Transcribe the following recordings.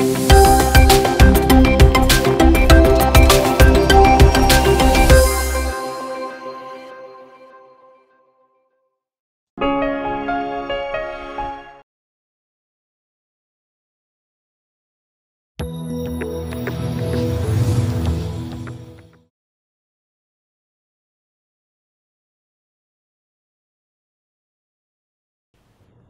you.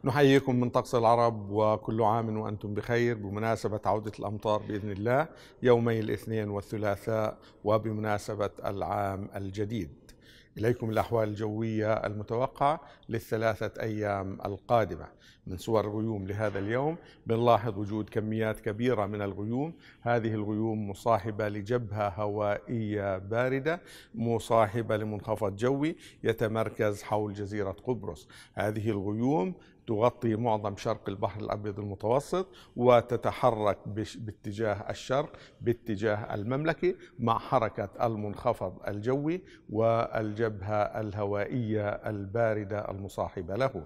نحييكم من طقس العرب وكل عام وأنتم بخير بمناسبة عودة الأمطار بإذن الله يومي الاثنين والثلاثاء وبمناسبة العام الجديد إليكم الأحوال الجوية المتوقعة للثلاثة أيام القادمة من صور الغيوم لهذا اليوم بنلاحظ وجود كميات كبيرة من الغيوم هذه الغيوم مصاحبة لجبهة هوائية باردة مصاحبة لمنخفض جوي يتمركز حول جزيرة قبرص هذه الغيوم تغطي معظم شرق البحر الابيض المتوسط وتتحرك باتجاه الشرق باتجاه المملكه مع حركه المنخفض الجوي والجبهه الهوائيه البارده المصاحبه له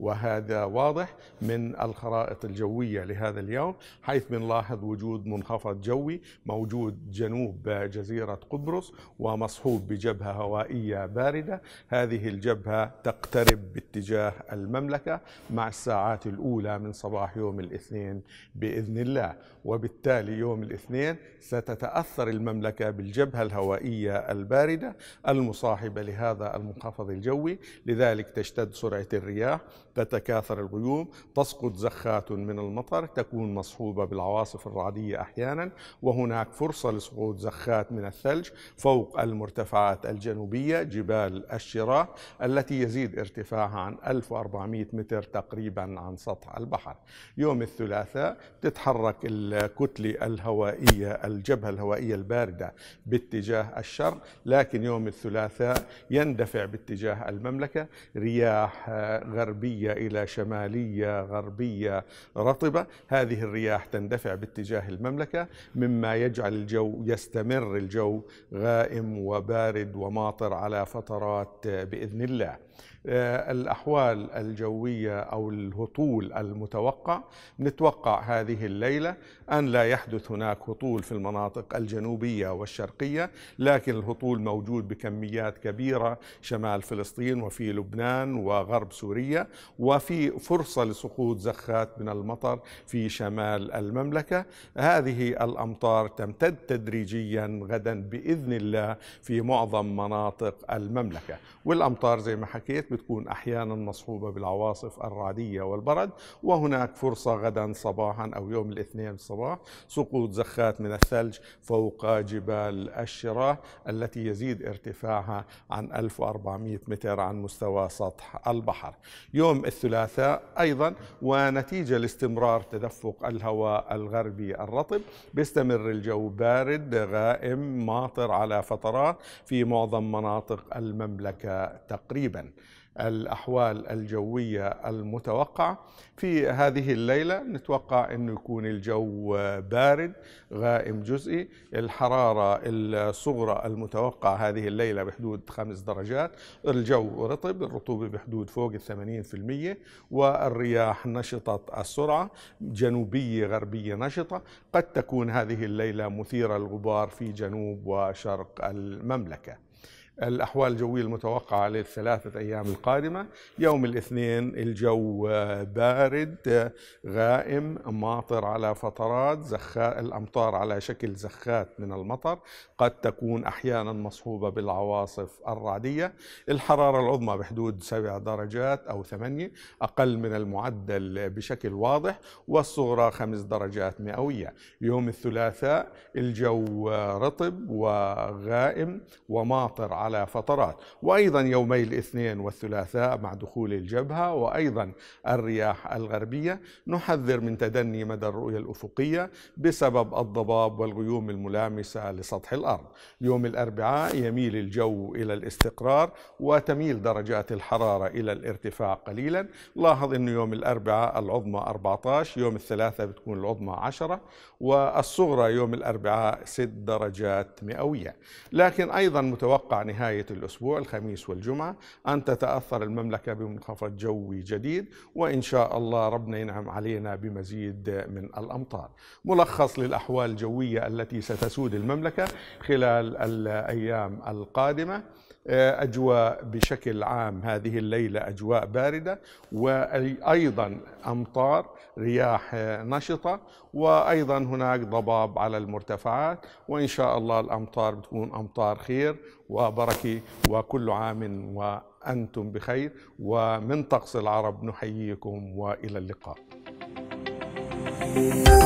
وهذا واضح واضح من الخرائط الجوية لهذا اليوم حيث بنلاحظ وجود منخفض جوي موجود جنوب جزيرة قبرص ومصحوب بجبهة هوائية باردة هذه الجبهة تقترب باتجاه المملكة مع الساعات الأولى من صباح يوم الاثنين بإذن الله وبالتالي يوم الاثنين ستتأثر المملكة بالجبهة الهوائية الباردة المصاحبة لهذا المنخفض الجوي لذلك تشتد سرعة الرياح تتكاثر الغيوم تسقط زخات من المطر تكون مصحوبة بالعواصف الرعدية أحيانا وهناك فرصة لسقوط زخات من الثلج فوق المرتفعات الجنوبية جبال الشراء التي يزيد ارتفاعها عن 1400 متر تقريبا عن سطح البحر يوم الثلاثاء تتحرك الكتلة الهوائية الجبهة الهوائية الباردة باتجاه الشرق لكن يوم الثلاثاء يندفع باتجاه المملكة رياح غربية إلى شمالية غربية رطبة هذه الرياح تندفع باتجاه المملكة مما يجعل الجو يستمر الجو غائم وبارد وماطر على فترات بإذن الله آه، الأحوال الجوية أو الهطول المتوقع نتوقع هذه الليلة أن لا يحدث هناك هطول في المناطق الجنوبية والشرقية لكن الهطول موجود بكميات كبيرة شمال فلسطين وفي لبنان وغرب سوريا وفي فرصة لسقوط زخات من المطر في شمال المملكة هذه الأمطار تمتد تدريجيا غدا بإذن الله في معظم مناطق المملكة والأمطار زي ما حكيت حكيت بتكون أحيانا مصحوبة بالعواصف الرعدية والبرد وهناك فرصة غدا صباحا أو يوم الاثنين الصباح سقوط زخات من الثلج فوق جبال الشراء التي يزيد ارتفاعها عن 1400 متر عن مستوى سطح البحر يوم الثلاثاء أيضا ونتيجة لاستمرار تدفق الهواء الغربي الرطب بيستمر الجو بارد غائم ماطر على فترات في معظم مناطق المملكة تقريبا الأحوال الجوية المتوقعة في هذه الليلة نتوقع أنه يكون الجو بارد غائم جزئي الحرارة الصغرى المتوقعة هذه الليلة بحدود خمس درجات الجو رطب الرطوبة بحدود فوق الثمانين في المية والرياح نشطة السرعة جنوبية غربية نشطة قد تكون هذه الليلة مثيرة الغبار في جنوب وشرق المملكة الأحوال الجوية المتوقعة للثلاثة أيام القادمة يوم الاثنين الجو بارد غائم ماطر على فترات زخاء الأمطار على شكل زخات من المطر قد تكون أحيانا مصحوبة بالعواصف الرعدية الحرارة العظمى بحدود سبع درجات أو ثمانية أقل من المعدل بشكل واضح والصغرى خمس درجات مئوية يوم الثلاثاء الجو رطب وغائم وماطر على على فترات وأيضا يومي الاثنين والثلاثاء مع دخول الجبهة وأيضا الرياح الغربية نحذر من تدني مدى الرؤية الأفقية بسبب الضباب والغيوم الملامسة لسطح الأرض يوم الأربعاء يميل الجو إلى الاستقرار وتميل درجات الحرارة إلى الارتفاع قليلا لاحظ أنه يوم الأربعاء العظمى 14 يوم الثلاثاء بتكون العظمى 10 والصغرى يوم الأربعاء 6 درجات مئوية لكن أيضا متوقع نهاية نهاية الأسبوع الخميس والجمعة أن تتأثر المملكة بمنخفض جوي جديد وإن شاء الله ربنا ينعم علينا بمزيد من الأمطار ملخص للأحوال الجوية التي ستسود المملكة خلال الأيام القادمة أجواء بشكل عام هذه الليلة أجواء باردة وأيضا أمطار رياح نشطة وأيضا هناك ضباب على المرتفعات وإن شاء الله الأمطار بتكون أمطار خير وبركة وكل عام وأنتم بخير ومن طقس العرب نحييكم وإلى اللقاء thank you